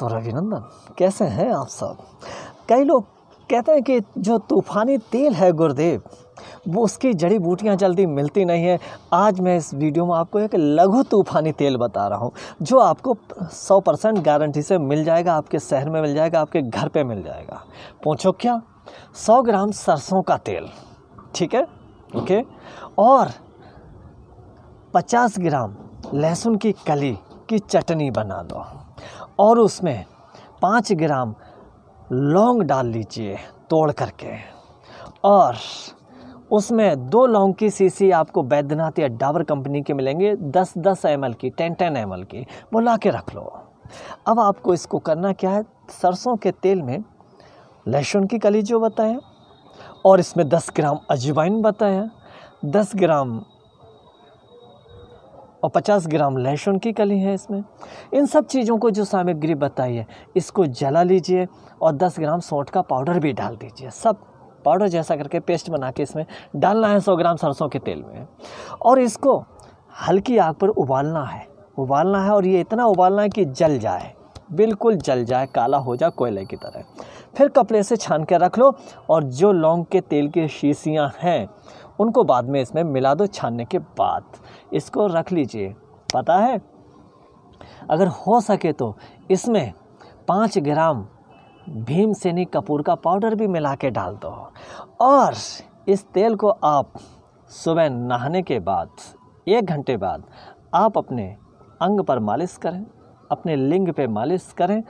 तो रविनंदन कैसे हैं आप सब कई लोग कहते हैं कि जो तूफ़ानी तेल है गुरुदेव वो उसकी जड़ी बूटियां जल्दी मिलती नहीं है आज मैं इस वीडियो में आपको एक लघु तूफ़ानी तेल बता रहा हूँ जो आपको 100 परसेंट गारंटी से मिल जाएगा आपके शहर में मिल जाएगा आपके घर पे मिल जाएगा पूछो क्या 100 ग्राम सरसों का तेल ठीक है ओके और 50 ग्राम लहसुन की कली की चटनी बना दो और उसमें पाँच ग्राम लौंग डाल लीजिए तोड़ करके और उसमें दो लौंग की सीसी आपको बैद्यनाथ या डाबर कंपनी के मिलेंगे दस दस एम की टेन टेन एम की वो ला के रख लो अब आपको इसको करना क्या है सरसों के तेल में लहसुन की कली जो बताया और इसमें दस ग्राम अजवाइन बताएं दस ग्राम और 50 ग्राम लहसुन की कली है इसमें इन सब चीज़ों को जो सामग्री बताई है इसको जला लीजिए और 10 ग्राम सौंठ का पाउडर भी डाल दीजिए सब पाउडर जैसा करके पेस्ट बना के इसमें डालना है सौ ग्राम सरसों के तेल में और इसको हल्की आग पर उबालना है उबालना है और ये इतना उबालना है कि जल जाए बिल्कुल जल जाए काला हो जाए कोयले की तरह फिर कपड़े से छान के रख लो और जो लौंग के तेल की शीशियाँ हैं उनको बाद में इसमें मिला दो छानने के बाद इसको रख लीजिए पता है अगर हो सके तो इसमें पाँच ग्राम भीम सैनी कपूर का पाउडर भी मिला के डाल दो और इस तेल को आप सुबह नहाने के बाद एक घंटे बाद आप अपने अंग पर मालिश करें अपने लिंग पे मालिश करें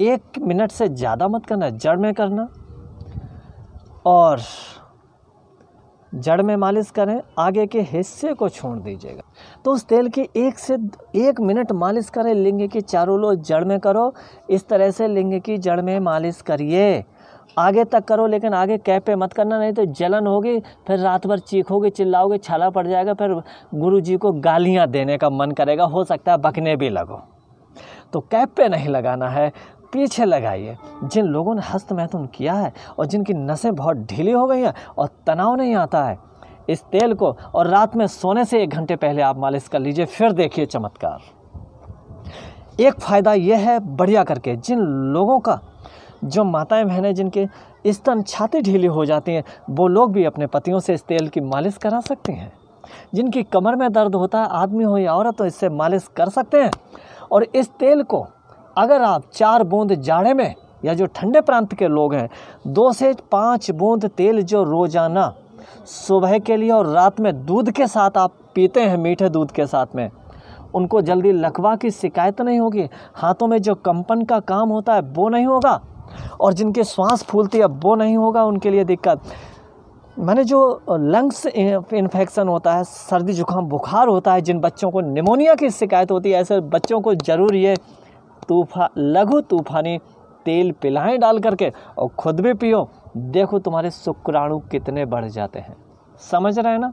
एक मिनट से ज़्यादा मत करना जड़ में करना और जड़ में मालिश करें आगे के हिस्से को छोड़ दीजिएगा तो उस तेल की एक से एक मिनट मालिश करें लिंग की चारों लो जड़ में करो इस तरह से लिंग की जड़ में मालिश करिए आगे तक करो लेकिन आगे कैप पे मत करना नहीं तो जलन होगी फिर रात भर चीखोगे चिल्लाओगे छाला पड़ जाएगा फिर गुरु जी को गालियाँ देने का मन करेगा हो सकता है बकने भी लगो तो कैप पे नहीं लगाना है पीछे लगाइए जिन लोगों ने हस्त मैथुन किया है और जिनकी नसें बहुत ढीली हो गई हैं और तनाव नहीं आता है इस तेल को और रात में सोने से एक घंटे पहले आप मालिश कर लीजिए फिर देखिए चमत्कार एक फ़ायदा यह है बढ़िया करके जिन लोगों का जो माताएं बहनें जिनके स्तन छाती ढीली हो जाती हैं वो लोग भी अपने पतियों से इस तेल की मालिश करा सकते हैं जिनकी कमर में दर्द होता है आदमी हो या औरत हो इससे मालिश कर सकते हैं और इस तेल को अगर आप चार बूंद जाड़े में या जो ठंडे प्रांत के लोग हैं दो से पाँच बूंद तेल जो रोज़ाना सुबह के लिए और रात में दूध के साथ आप पीते हैं मीठे दूध के साथ में उनको जल्दी लकवा की शिकायत नहीं होगी हाथों में जो कंपन का काम होता है वो नहीं होगा और जिनके श्वास फूलती है वो नहीं होगा उनके लिए दिक्कत मैंने जो लंग्स इन्फेक्शन होता है सर्दी जुकाम बुखार होता है जिन बच्चों को निमोनिया की शिकायत होती है ऐसे बच्चों को ज़रूर ये तूफा लघु तूफानी तेल पिलाएं डाल करके और खुद भी पियो देखो तुम्हारे शुक्राणु कितने बढ़ जाते हैं समझ रहे हैं ना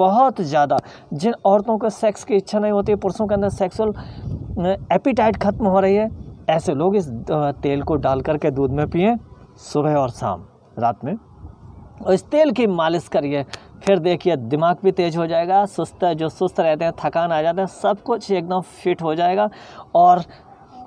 बहुत ज़्यादा जिन औरतों को सेक्स की इच्छा नहीं होती पुरुषों के अंदर सेक्सुअल एपिटाइट खत्म हो रही है ऐसे लोग इस तेल को डाल करके दूध में पिए सुबह और शाम रात में और इस तेल की मालिश करिए फिर देखिए दिमाग भी तेज़ हो जाएगा सुस्त जो सुस्त रहते हैं थकान आ जाते हैं सब कुछ एकदम फिट हो जाएगा और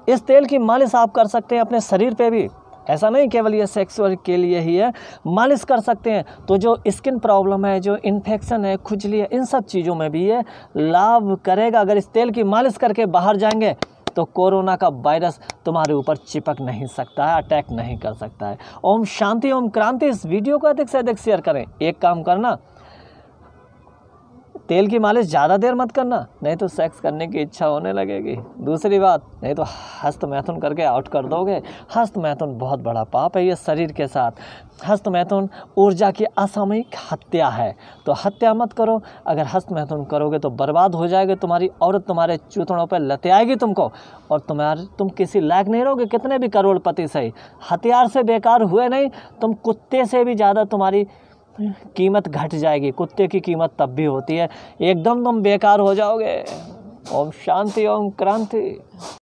इस तेल की मालिश आप कर सकते हैं अपने शरीर पे भी ऐसा नहीं केवल ये सेक्स के लिए ही है मालिश कर सकते हैं तो जो स्किन प्रॉब्लम है जो इन्फेक्शन है खुजली है इन सब चीज़ों में भी ये लाभ करेगा अगर इस तेल की मालिश करके बाहर जाएंगे तो कोरोना का वायरस तुम्हारे ऊपर चिपक नहीं सकता है अटैक नहीं कर सकता है ओम शांति ओम क्रांति इस वीडियो को अधिक से अधिक शेयर करें एक काम करना तेल की मालिश ज़्यादा देर मत करना नहीं तो सेक्स करने की इच्छा होने लगेगी दूसरी बात नहीं तो हस्त मैथुन करके आउट कर दोगे हस्त मैथुन बहुत बड़ा पाप है ये शरीर के साथ हस्त मैथुन ऊर्जा की असामयिक हत्या है तो हत्या मत करो अगर हस्त मैथुन करोगे तो बर्बाद हो जाएगी तुम्हारी औरत तुम्हारे चूतड़ों पर लतियाएगी तुमको और तुम्हारे तुम किसी लायक नहीं रहोगे कितने भी करोड़पति सही हथियार से बेकार हुए नहीं तुम कुत्ते से भी ज़्यादा तुम्हारी कीमत घट जाएगी कुत्ते की कीमत तब भी होती है एकदम तुम बेकार हो जाओगे ओम शांति ओम क्रांति